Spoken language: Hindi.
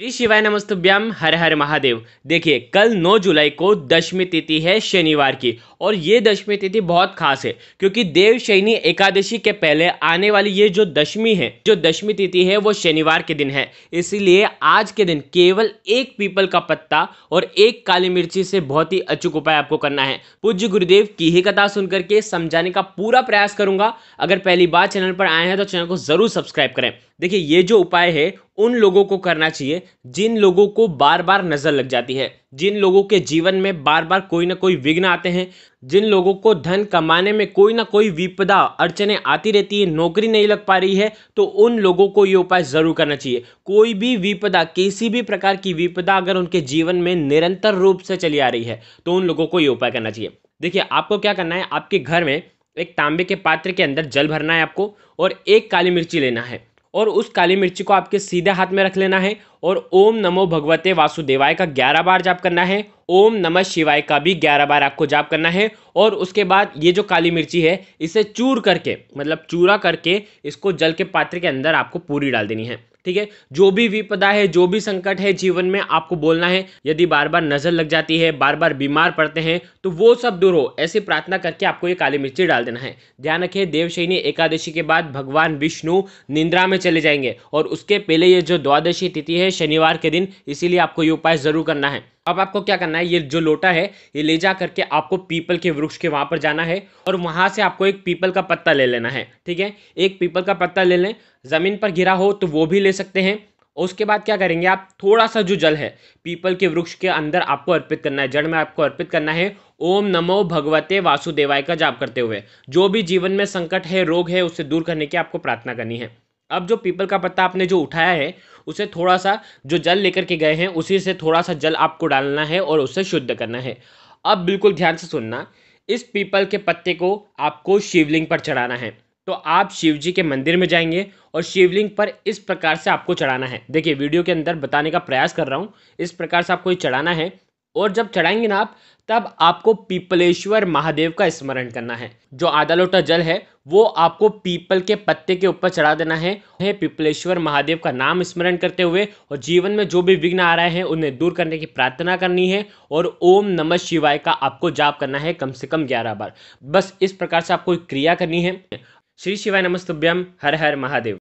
श्री शिवाय नमस्तुभ्याम हर हर महादेव देखिए कल 9 जुलाई को दशमी तिथि है शनिवार की और ये दशमी तिथि बहुत खास है क्योंकि देव शैनी एकादशी के पहले आने वाली ये जो दशमी है जो दशमी तिथि है वो शनिवार के दिन है इसीलिए आज के दिन केवल एक पीपल का पत्ता और एक काली मिर्ची से बहुत ही अचूक उपाय आपको करना है पूज्य गुरुदेव की ही कथा सुन करके समझाने का पूरा प्रयास करूंगा अगर पहली बार चैनल पर आए हैं तो चैनल को जरूर सब्सक्राइब करें देखिए ये जो उपाय है उन लोगों को करना चाहिए जिन लोगों को बार बार नज़र लग जाती है जिन लोगों के जीवन में बार बार कोई ना कोई विघ्न आते हैं जिन लोगों को धन कमाने में कोई ना कोई विपदा अड़चने आती रहती है नौकरी नहीं लग पा रही है तो उन लोगों को ये उपाय ज़रूर करना चाहिए कोई भी विपदा किसी भी प्रकार की विपदा अगर उनके जीवन में निरंतर रूप से चली आ रही है तो उन लोगों को ये उपाय करना चाहिए देखिए आपको क्या करना है आपके घर में एक तांबे के पात्र के अंदर जल भरना है आपको और एक काली मिर्ची लेना है और उस काली मिर्ची को आपके सीधे हाथ में रख लेना है और ओम नमो भगवते वासुदेवाय का ग्यारह बार जाप करना है ओम नमः शिवाय का भी ग्यारह बार आपको जाप करना है और उसके बाद ये जो काली मिर्ची है इसे चूर करके मतलब चूरा करके इसको जल के पात्र के अंदर आपको पूरी डाल देनी है ठीक है जो भी विपदा है जो भी संकट है जीवन में आपको बोलना है यदि बार बार नजर लग जाती है बार बार बीमार पड़ते हैं तो वो सब दूर हो ऐसी प्रार्थना करके आपको ये काली मिर्ची डाल देना है ध्यान रखें देवशैनी एकादशी के बाद भगवान विष्णु निंद्रा में चले जाएंगे और उसके पहले ये जो द्वादशी तिथि है शनिवार के दिन इसीलिए आपको ये उपाय जरूर करना है अब आपको क्या करना है ये जो लोटा है ये ले जा करके आपको पीपल के वृक्ष के वहाँ पर जाना है और वहाँ से आपको एक पीपल का पत्ता ले लेना है ठीक है एक पीपल का पत्ता ले लें ज़मीन पर गिरा हो तो वो भी ले सकते हैं उसके बाद क्या करेंगे आप थोड़ा सा जो जल है पीपल के वृक्ष के अंदर आपको अर्पित करना है जड़ में आपको अर्पित करना है ओम नमो भगवते वासुदेवाय का जाप करते हुए जो भी जीवन में संकट है रोग है उसे दूर करने की आपको प्रार्थना करनी है अब जो पीपल का पत्ता आपने जो उठाया है उसे थोड़ा सा जो जल लेकर के गए हैं उसी से थोड़ा सा जल आपको डालना है और उसे शुद्ध करना है अब बिल्कुल ध्यान से सुनना इस पीपल के पत्ते को आपको शिवलिंग पर चढ़ाना है तो आप शिव जी के मंदिर में जाएंगे और शिवलिंग पर इस प्रकार से आपको चढ़ाना है देखिए वीडियो के अंदर बताने का प्रयास कर रहा हूँ इस प्रकार से आपको ये चढ़ाना है और जब चढ़ाएंगे ना आप तब आपको पीपलेश्वर महादेव का स्मरण करना है जो आधा लोटा जल है वो आपको पीपल के पत्ते के ऊपर चढ़ा देना है पीपलेश्वर महादेव का नाम स्मरण करते हुए और जीवन में जो भी विघ्न आ रहे हैं उन्हें दूर करने की प्रार्थना करनी है और ओम नमः शिवाय का आपको जाप करना है कम से कम ग्यारह बार बस इस प्रकार से आपको क्रिया करनी है श्री शिवाय नमस्तुभ्यम हर हर महादेव